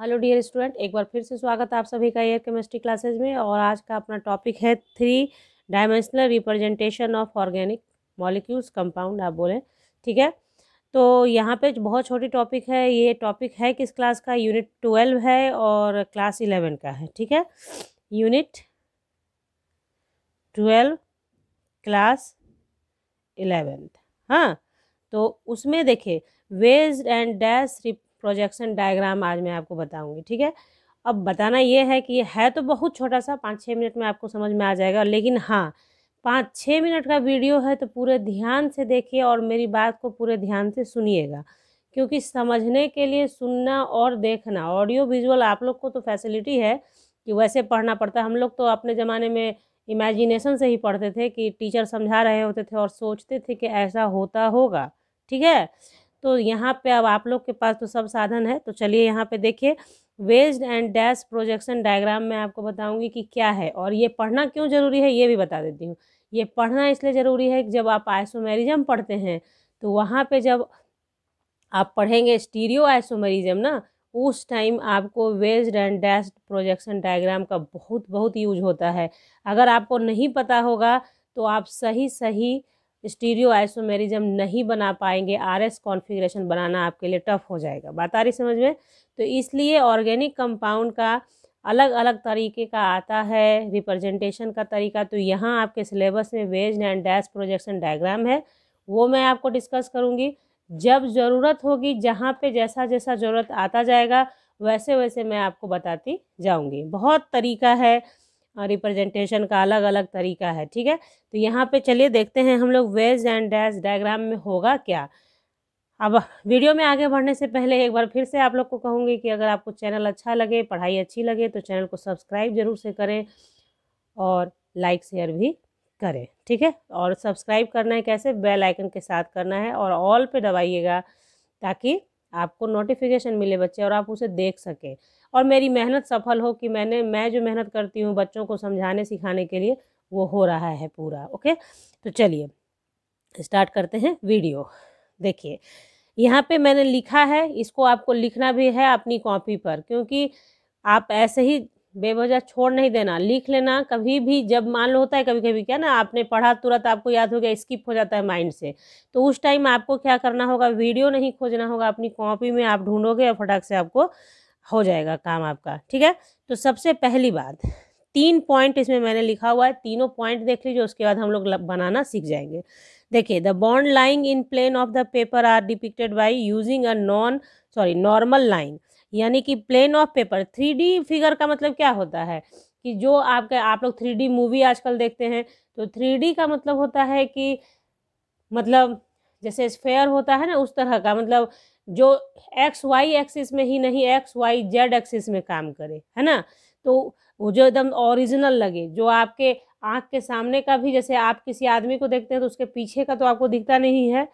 hello dear student एक बार फिर से स्वागत है आप सभी का एयर केमिस्ट्री क्लासेज में और आज का अपना टॉपिक है three dimensional representation of organic molecules compound आप बोलें ठीक है तो यहाँ पे बहुत छोटी टॉपिक है ये टॉपिक है किस क्लास का यूनिट ट्वेल्व है और क्लास इलेवन का है ठीक है यूनिट ट्वेल्व क्लास इलेवेंथ हाँ तो उसमें देखे wedge and dash rep projection diagram आज मैं आपको बताऊँगी ठीक है अब बताना ये है कि है तो बहुत छोटा सा पाँच छः मिनट में आपको समझ में आ जाएगा लेकिन हाँ पाँच छः मिनट का वीडियो है तो पूरे ध्यान से देखिए और मेरी बात को पूरे ध्यान से सुनिएगा क्योंकि समझने के लिए सुनना और देखना ऑडियो विजुअल आप लोग को तो फैसिलिटी है कि वैसे पढ़ना पड़ता है हम लोग तो अपने ज़माने में इमेजिनेशन से ही पढ़ते थे कि टीचर समझा रहे होते थे और सोचते थे कि ऐसा होता होगा ठीक है तो यहाँ पे अब आप लोग के पास तो सब साधन है तो चलिए यहाँ पे देखिए wedged and dash projection diagram मैं आपको बताऊँगी कि क्या है और ये पढ़ना क्यों ज़रूरी है ये भी बता देती हूँ ये पढ़ना इसलिए ज़रूरी है कि जब आप आइसोमेरिज्म पढ़ते हैं तो वहाँ पर जब आप पढ़ेंगे स्टीरियो आइसोमेरिज्म ना उस टाइम आपको wedged and dash projection diagram का बहुत बहुत यूज होता है अगर आपको नहीं पता होगा तो आप सही सही स्टीरियो आइसोमेरिज्म नहीं बना पाएंगे आरएस कॉन्फ़िगरेशन बनाना आपके लिए टफ हो जाएगा बात आ रही समझ में तो इसलिए ऑर्गेनिक कंपाउंड का अलग अलग तरीके का आता है रिप्रेजेंटेशन का तरीका तो यहाँ आपके सिलेबस में wedge and dash projection diagram है वो मैं आपको डिस्कस करूँगी जब ज़रूरत होगी जहाँ पे जैसा जैसा ज़रूरत आता जाएगा वैसे वैसे मैं आपको बताती जाऊँगी बहुत तरीका है रिप्रेजेंटेशन हाँ, का अलग अलग तरीका है ठीक है तो यहाँ पे चलिए देखते हैं हम लोग वेज एंड डैश डायग्राम में होगा क्या अब वीडियो में आगे बढ़ने से पहले एक बार फिर से आप लोग को कहूँगी कि अगर आपको चैनल अच्छा लगे पढ़ाई अच्छी लगे तो चैनल को सब्सक्राइब जरूर से करें और लाइक शेयर भी करें ठीक है और सब्सक्राइब करना है कैसे बेल आइकन के साथ करना है और ऑल पे दबाइएगा ताकि आपको नोटिफिकेशन मिले बच्चे और आप उसे देख सकें और मेरी मेहनत सफल हो कि मैंने मैं जो मेहनत करती हूँ बच्चों को समझाने सिखाने के लिए वो हो रहा है पूरा ओके तो चलिए स्टार्ट करते हैं वीडियो देखिए यहाँ पे मैंने लिखा है इसको आपको लिखना भी है अपनी कॉपी पर क्योंकि आप ऐसे ही बेवजह छोड़ नहीं देना लिख लेना कभी भी जब मान लो होता है कभी कभी क्या ना आपने पढ़ा तुरंत आपको याद हो गया स्किप हो जाता है माइंड से तो उस टाइम आपको क्या करना होगा वीडियो नहीं खोजना होगा अपनी कॉपी में आप ढूंढोगे और फटाक से आपको हो जाएगा काम आपका ठीक है तो सबसे पहली बात तीन पॉइंट इसमें मैंने लिखा हुआ है तीनों पॉइंट देख लीजिए उसके बाद हम लोग बनाना सीख जाएंगे देखिए the bond lying in plane of the paper are depicted by using a non sorry normal line यानी कि plane of paper three figure का मतलब क्या होता है कि जो आपका आप लोग थ्री मूवी आजकल देखते हैं तो थ्री का मतलब होता है कि मतलब जैसे स्फेयर होता है ना उस तरह का मतलब जो एक्स वाई एक्सिस में ही नहीं एक्स वाई जेड एक्सिस में काम करे है ना तो वो जो एकदम ओरिजिनल लगे जो आपके आँख के सामने का भी जैसे आप किसी आदमी को देखते हैं तो उसके पीछे का तो आपको दिखता नहीं है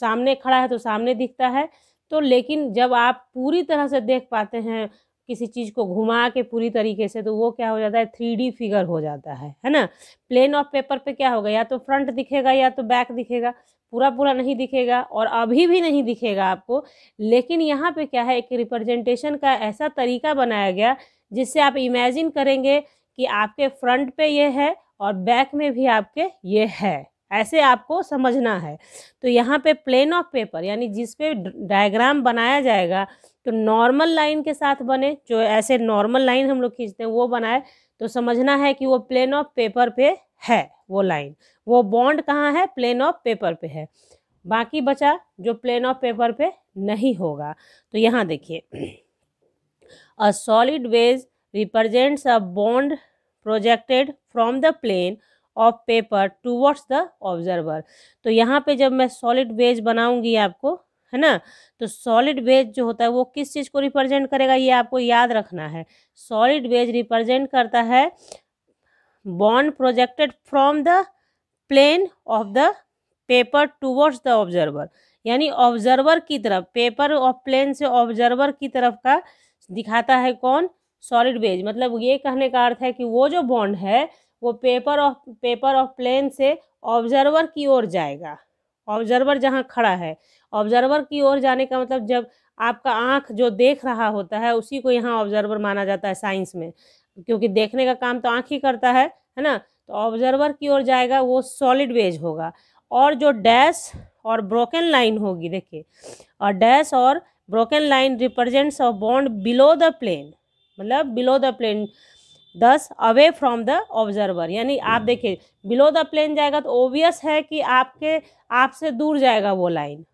सामने खड़ा है तो सामने दिखता है तो लेकिन जब आप पूरी तरह से देख पाते हैं किसी चीज़ को घुमा के पूरी तरीके से तो वो क्या हो जाता है थ्री डी फिगर हो जाता है है ना प्लेन ऑफ पेपर पे क्या होगा या तो फ्रंट दिखेगा या तो बैक दिखेगा पूरा पूरा नहीं दिखेगा और अभी भी नहीं दिखेगा आपको लेकिन यहाँ पे क्या है एक रिप्रेजेंटेशन का ऐसा तरीका बनाया गया जिससे आप इमेजिन करेंगे कि आपके फ्रंट पे ये है और बैक में भी आपके ये है ऐसे आपको समझना है तो यहाँ पे प्लेन ऑफ पेपर यानी जिस पे डायग्राम बनाया जाएगा तो नॉर्मल लाइन के साथ बने जो ऐसे नॉर्मल लाइन हम लोग खींचते हैं वो बनाए तो समझना है कि वो प्लेन ऑफ पेपर पे है वो लाइन वो बॉन्ड कहाँ है प्लेन ऑफ पेपर पे है बाकी बचा जो प्लेन ऑफ पेपर पे नहीं होगा तो यहाँ देखिए a solid wedge represents a bond projected from the plane of paper towards the observer तो यहाँ पे जब मैं सॉलिड वेज बनाऊंगी आपको है ना तो सॉलिड वेज जो होता है वो किस चीज़ को रिप्रेजेंट करेगा ये आपको याद रखना है सॉलिड वेज रिप्रेजेंट करता है bond projected from the plane of the paper towards the observer यानी ऑब्जर्वर की तरफ पेपर ऑफ प्लेन से ऑब्जर्वर की तरफ का दिखाता है कौन सॉलिड बेज मतलब ये कहने का अर्थ है कि वो जो बॉन्ड है वो paper of paper of plane से ऑब्जर्वर की ओर जाएगा ऑब्जर्वर जहाँ खड़ा है ऑब्जर्वर की ओर जाने का मतलब जब आपका आँख जो देख रहा होता है उसी को यहाँ ऑब्जर्वर माना जाता है साइंस में क्योंकि देखने का काम तो आँख ही करता है है ना तो ऑब्जर्वर की ओर जाएगा वो सॉलिड वेज होगा और जो डैश और ब्रोकन लाइन होगी देखिए और डैश और broken line represents a bond below the plane मतलब below the plane thus away from the observer यानी आप देखिए बिलो द प्लेन जाएगा तो ओबियस है कि आपके आपसे दूर जाएगा वो लाइन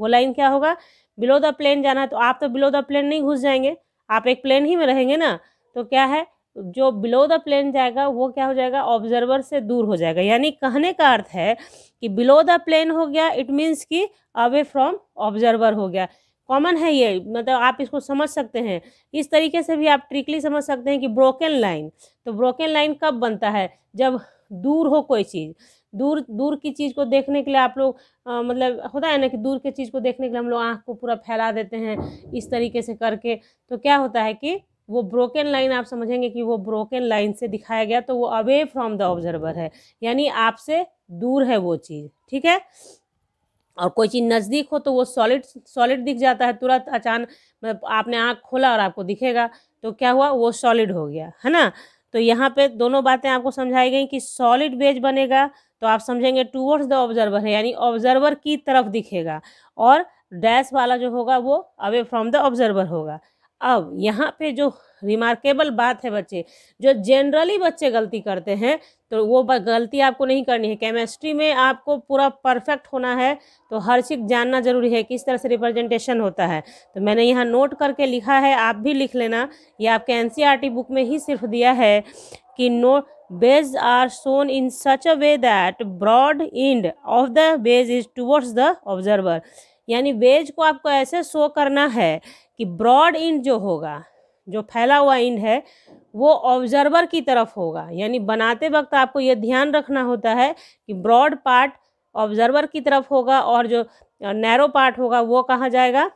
वो लाइन क्या होगा बिलो द प्लेन जाना है तो आप तो बिलो द प्लेन नहीं घुस जाएंगे आप एक प्लेन ही में रहेंगे ना तो क्या है जो बिलो द प्लेन जाएगा वो क्या हो जाएगा ऑब्जर्वर से दूर हो जाएगा यानी कहने का अर्थ है कि बिलो द प्लेन हो गया इट मीन्स कि अवे फ्रॉम ऑब्जर्वर हो गया कॉमन है ये मतलब आप इसको समझ सकते हैं इस तरीके से भी आप ट्रिकली समझ सकते हैं कि ब्रोकन लाइन तो ब्रोकन लाइन कब बनता है जब दूर हो कोई चीज़ दूर दूर की चीज़ को देखने के लिए आप लोग मतलब होता है ना कि दूर की चीज़ को देखने के लिए हम लोग आँख को पूरा फैला देते हैं इस तरीके से करके तो क्या होता है कि वो ब्रोकन लाइन आप समझेंगे कि वो ब्रोकन लाइन से दिखाया गया तो वो अवे फ्रॉम द ऑब्जर्वर है यानी आपसे दूर है वो चीज़ ठीक है और कोई चीज़ नज़दीक हो तो वो सॉलिड सॉलिड दिख जाता है तुरंत अचानक मतलब आपने आँख खोला और आपको दिखेगा तो क्या हुआ वो सॉलिड हो गया है ना तो यहाँ पे दोनों बातें आपको समझाई गई कि सॉलिड बेज बनेगा तो आप समझेंगे टूवर्ड्स द ऑब्जर्वर है यानी ऑब्जर्वर की तरफ दिखेगा और डैश वाला जो होगा वो अवे फ्रॉम द ऑब्जर्वर होगा अब यहाँ पे जो रिमार्केबल बात है बच्चे जो जनरली बच्चे गलती करते हैं तो वो गलती आपको नहीं करनी है केमिस्ट्री में आपको पूरा परफेक्ट होना है तो हर चीज़ जानना जरूरी है किस तरह से रिप्रेजेंटेशन होता है तो मैंने यहाँ नोट करके लिखा है आप भी लिख लेना ये आपके एन बुक e में ही सिर्फ दिया है कि no wedge are shown in such a way that broad end of the wedge is towards the observer यानी बेज को आपको ऐसे शो करना है कि ब्रॉड इंड जो होगा जो फैला हुआ इंड है वो ऑब्जर्वर की तरफ होगा यानी बनाते वक्त आपको ये ध्यान रखना होता है कि ब्रॉड पार्ट ऑब्जर्वर की तरफ होगा और जो नैरो पार्ट होगा वो कहाँ जाएगा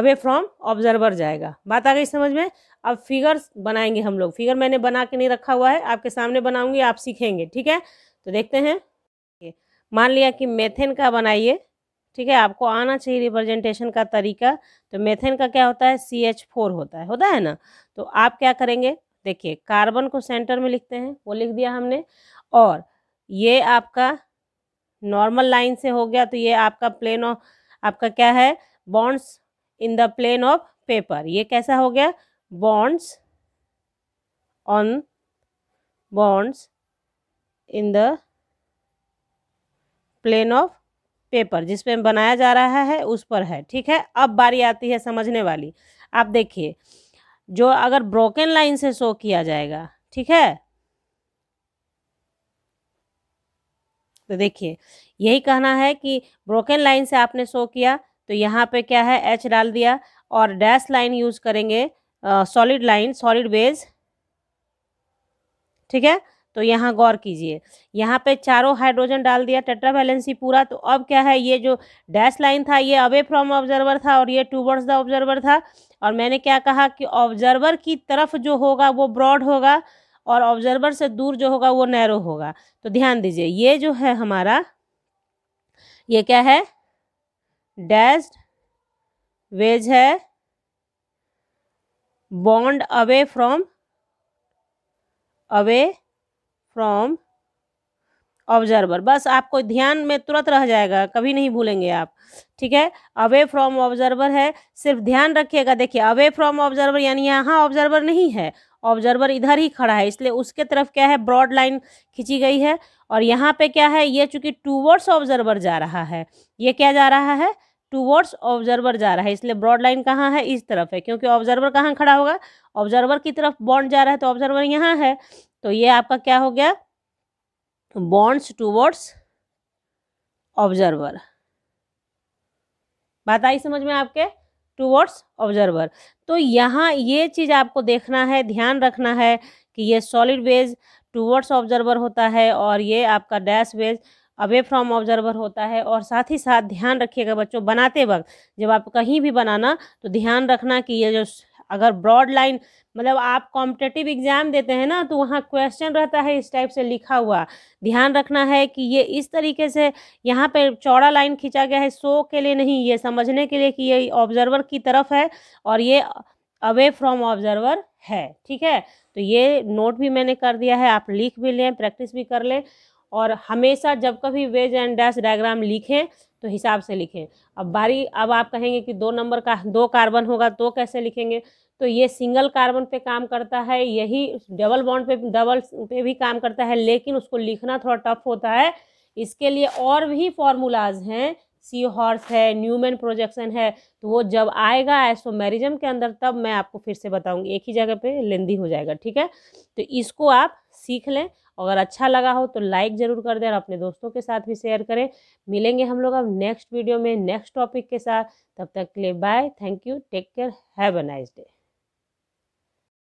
अवे फ्रॉम ऑब्जर्वर जाएगा बात आ गई समझ में अब फिगर्स बनाएंगे हम लोग फिगर मैंने बना के नहीं रखा हुआ है आपके सामने बनाऊंगी आप सीखेंगे ठीक है तो देखते हैं मान लिया कि मेथेन का बनाइए ठीक है आपको आना चाहिए रिप्रेजेंटेशन का तरीका तो मेथेन का क्या होता है सी एच फोर होता है होता है ना तो आप क्या करेंगे देखिए कार्बन को सेंटर में लिखते हैं वो लिख दिया हमने और ये आपका नॉर्मल लाइन से हो गया तो ये आपका प्लेन ऑफ आपका क्या है bonds in the plane of paper ये कैसा हो गया bonds on bonds in the plane of paper जिस पे बनाया जा रहा है उस पर है ठीक है अब बारी आती है समझने वाली आप देखिए जो अगर ब्रोकन लाइन से शो किया जाएगा ठीक है तो देखिए यही कहना है कि ब्रोकन लाइन से आपने शो किया तो यहाँ पे क्या है एच डाल दिया और डैश लाइन यूज करेंगे सॉलिड लाइन सॉलिड बेस ठीक है तो यहाँ गौर कीजिए यहाँ पे चारों हाइड्रोजन डाल दिया टेट्रा वैलेंसी पूरा तो अब क्या है ये जो डैश लाइन था ये अवे फ्रॉम ऑब्जर्वर था और ये टूवर्ड्स द ऑब्जर्वर था और मैंने क्या कहा कि ऑब्जर्वर की तरफ जो होगा वो ब्रॉड होगा और ऑब्जर्वर से दूर जो होगा वो नैरो होगा तो ध्यान दीजिए ये जो है हमारा ये क्या है डैश वेज है bond away from away from observer बस आपको ध्यान में तुरंत रह जाएगा कभी नहीं भूलेंगे आप ठीक है अवे फ्रॉम ऑब्जर्वर है सिर्फ ध्यान रखिएगा देखिए अवे फ्रॉम ऑब्जर्वर यानी यहाँ ऑब्जर्वर नहीं है ऑब्जर्वर इधर ही खड़ा है इसलिए उसके तरफ क्या है ब्रॉड लाइन खींची गई है और यहाँ पे क्या है ये चूंकि टूवर्ड्स ऑब्जर्वर जा रहा है ये क्या जा रहा है टूवर्ड्स ऑब्जर्वर जा रहा है इसलिए ब्रॉड लाइन कहाँ है इस तरफ है क्योंकि ऑब्जर्वर कहाँ खड़ा होगा ऑब्जर्वर की तरफ बॉन्ड जा रहा है तो ऑब्जर्वर यहाँ है तो ये आपका क्या हो गया बॉन्ड्स टूवर्ड्स ऑब्जर्वर बात आई समझ में आपके टूवर्ड्स ऑब्जर्वर तो यहाँ ये चीज़ आपको देखना है ध्यान रखना है कि ये सॉलिड वेज टूवर्ड्स ऑब्जर्वर होता है और ये आपका dash wedge away from observer होता है और साथ ही साथ ध्यान रखिएगा बच्चों बनाते वक्त जब आप कहीं भी बनाना तो ध्यान रखना कि ये जो अगर ब्रॉड लाइन मतलब आप कॉम्पिटेटिव एग्ज़ाम देते हैं ना तो वहाँ क्वेश्चन रहता है इस टाइप से लिखा हुआ ध्यान रखना है कि ये इस तरीके से यहाँ पे चौड़ा लाइन खींचा गया है शो के लिए नहीं ये समझने के लिए कि ये ऑब्जर्वर की तरफ है और ये अवे फ्रॉम ऑब्जर्वर है ठीक है तो ये नोट भी मैंने कर दिया है आप लिख भी लें प्रैक्टिस भी कर लें और हमेशा जब कभी वेज एंड डैश डायग्राम लिखें तो हिसाब से लिखें अब बारी अब आप कहेंगे कि दो नंबर का दो कार्बन होगा तो कैसे लिखेंगे तो ये सिंगल कार्बन पे काम करता है यही डबल बॉन्ड पे डबल पे भी काम करता है लेकिन उसको लिखना थोड़ा टफ होता है इसके लिए और भी फॉर्मूलाज हैं सी हॉर्स है न्यूमैन प्रोजेक्शन है तो वो जब आएगा मैरिजम के अंदर तब मैं आपको फिर से बताऊंगी एक ही जगह पे लेंदी हो जाएगा ठीक है तो इसको आप सीख लें अगर अच्छा लगा हो तो लाइक ज़रूर कर दें और अपने दोस्तों के साथ भी शेयर करें मिलेंगे हम लोग अब नेक्स्ट वीडियो में नेक्स्ट टॉपिक के साथ तब तक के लिए bye thank you take care have a nice day